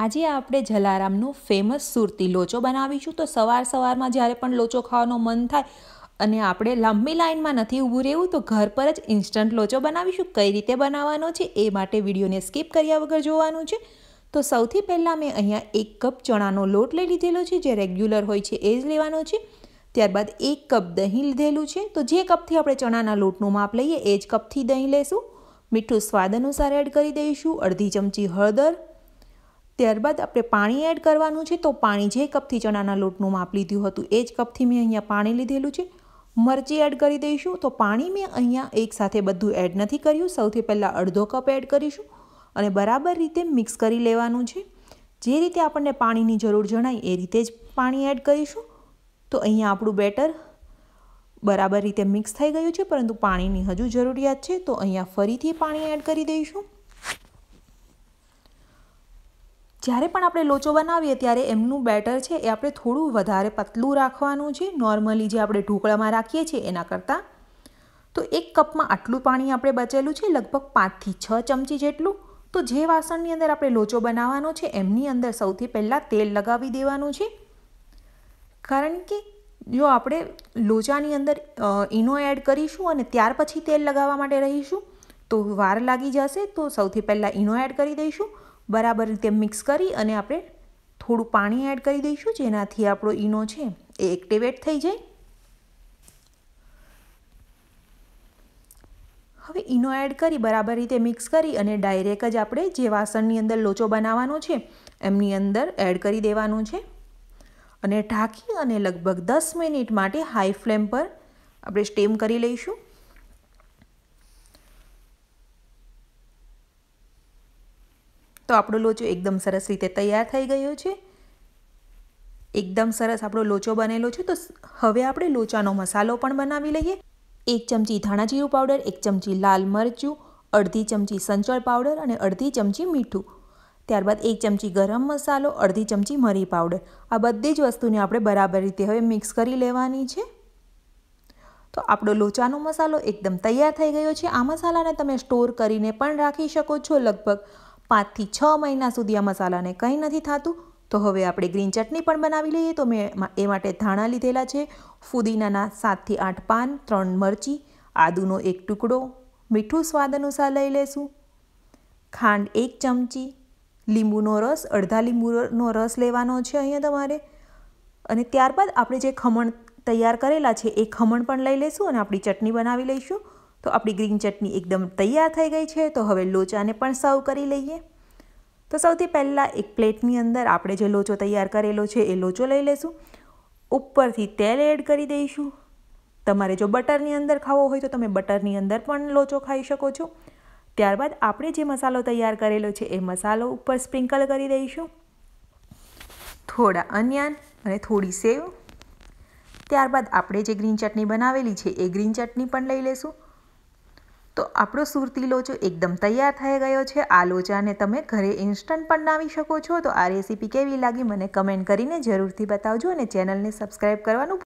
આજે આપણે જલારામનો ફેમસ સુરતી લોચો બનાવીશું તો સવાર સવારમાં જ્યારે પણ લોચો ખાવાનું મન થાય અને આપણે લાંબી લાઇનમાં નથી ઊભું રહેવું તો ઘર પર જ ઇન્સ્ટન્ટ લોચો બનાવીશું કઈ રીતે બનાવવાનો છે એ માટે વિડીયોને સ્કીપ કર્યા વગર જોવાનું છે તો સૌથી પહેલાં મેં અહીંયા એક કપ ચણાનો લોટ લઈ લીધેલો છે જે રેગ્યુલર હોય છે એ જ લેવાનો છે ત્યારબાદ એક કપ દહીં લીધેલું છે તો જે કપથી આપણે ચણાના લોટનું માપ લઈએ એ જ કપથી દહીં લેશું મીઠું સ્વાદ અનુસાર એડ કરી દઈશું અડધી ચમચી હળદર ત્યારબાદ આપણે પાણી એડ કરવાનું છે તો પાણી જે કપથી ચણાના લોટનું માપ લીધું હતું એ જ કપથી મેં અહીંયા પાણી લીધેલું છે મરચી એડ કરી દઈશું તો પાણી મેં અહીંયા એકસાથે બધું એડ નથી કર્યું સૌથી પહેલાં અડધો કપ એડ કરીશું અને બરાબર રીતે મિક્સ કરી લેવાનું છે જે રીતે આપણને પાણીની જરૂર જણાય એ રીતે જ પાણી એડ કરીશું તો અહીંયા આપણું બેટર બરાબર રીતે મિક્સ થઈ ગયું છે પરંતુ પાણીની હજુ જરૂરિયાત છે તો અહીંયા ફરીથી પાણી એડ કરી દઈશું જ્યારે પણ આપણે લોચો બનાવીએ ત્યારે એમનું બેટર છે એ આપણે થોડું વધારે પતલું રાખવાનું છે નોર્મલી જે આપણે ઢોકળામાં રાખીએ છીએ એના કરતાં તો એક કપમાં આટલું પાણી આપણે બચેલું છે લગભગ પાંચથી છ ચમચી જેટલું તો જે વાસણની અંદર આપણે લોચો બનાવવાનો છે એમની અંદર સૌથી પહેલાં તેલ લગાવી દેવાનું છે કારણ કે જો આપણે લોચાની અંદર ઈનો એડ કરીશું અને ત્યાર પછી તેલ લગાવવા માટે રહીશું તો વાર લાગી જશે તો સૌથી પહેલાં ઇનો એડ કરી દઈશું બરાબર રીતે મિક્સ કરી અને આપણે થોડું પાણી એડ કરી દઈશું જેનાથી આપણો ઈનો છે એ એક્ટિવેટ થઈ જાય હવે ઈનો એડ કરી બરાબર રીતે મિક્સ કરી અને ડાયરેક્ટ જ આપણે જે વાસણની અંદર લોચો બનાવવાનો છે એમની અંદર એડ કરી દેવાનો છે અને ઢાંકી અને લગભગ દસ મિનિટ માટે હાઈ ફ્લેમ પર આપણે સ્ટીમ કરી લઈશું તો આપણો લોચો એકદમ સરસ રીતે તૈયાર થઈ ગયો છે એકદમ સરસ આપણો લોચો બનેલો છે તો હવે આપણે લોચાનો મસાલો પણ બનાવી લઈએ એક ચમચી ધાણા જીરું પાવડર એક ચમચી લાલ મરચું અડધી ચમચી સંચળ પાવડર અને અડધી ચમચી મીઠું ત્યારબાદ એક ચમચી ગરમ મસાલો અડધી ચમચી મરી પાવડર આ બધી જ વસ્તુને આપણે બરાબર રીતે હવે મિક્સ કરી લેવાની છે તો આપણો લોચાનો મસાલો એકદમ તૈયાર થઈ ગયો છે આ મસાલાને તમે સ્ટોર કરીને પણ રાખી શકો છો લગભગ પાંચથી છ મહિના સુધી આ મસાલાને કંઈ નથી થતું તો હવે આપણે ગ્રીન ચટણી પણ બનાવી લઈએ તો મેં એ માટે ધાણા લીધેલા છે ફુદીનાના સાતથી આઠ પાન ત્રણ મરચી આદુનો એક ટુકડો મીઠું સ્વાદ અનુસાર લઈ લેશું ખાંડ એક ચમચી લીંબુનો રસ અડધા લીંબુનો રસ લેવાનો છે અહીંયા તમારે અને ત્યારબાદ આપણે જે ખમણ તૈયાર કરેલા છે એ ખમણ પણ લઈ લઈશું અને આપણી ચટણી બનાવી લઈશું તો આપણી ગ્રીન ચટની એકદમ તૈયાર થઈ ગઈ છે તો હવે લોચાને પણ સર્વ કરી લઈએ તો સૌથી પહેલાં એક પ્લેટની અંદર આપણે જે લોચો તૈયાર કરેલો છે એ લોચો લઈ લઈશું ઉપરથી તેલ એડ કરી દઈશું તમારે જો બટરની અંદર ખાવો હોય તો તમે બટરની અંદર પણ લોચો ખાઈ શકો છો ત્યારબાદ આપણે જે મસાલો તૈયાર કરેલો છે એ મસાલો ઉપર સ્પ્રિંકલ કરી દઈશું થોડા અનિયન અને થોડી સેવ ત્યારબાદ આપણે જે ગ્રીન ચટણી બનાવેલી છે એ ગ્રીન ચટણી પણ લઈ લઈશું તો આપણો સુરતી લોચો એકદમ તૈયાર થઈ ગયો છે આ લોચાને તમે ઘરે ઇન્સ્ટન્ટ પણ નાવી શકો છો તો આ રેસીપી કેવી લાગી મને કમેન્ટ કરીને જરૂરથી બતાવજો અને ચેનલને સબસ્ક્રાઈબ કરવાનું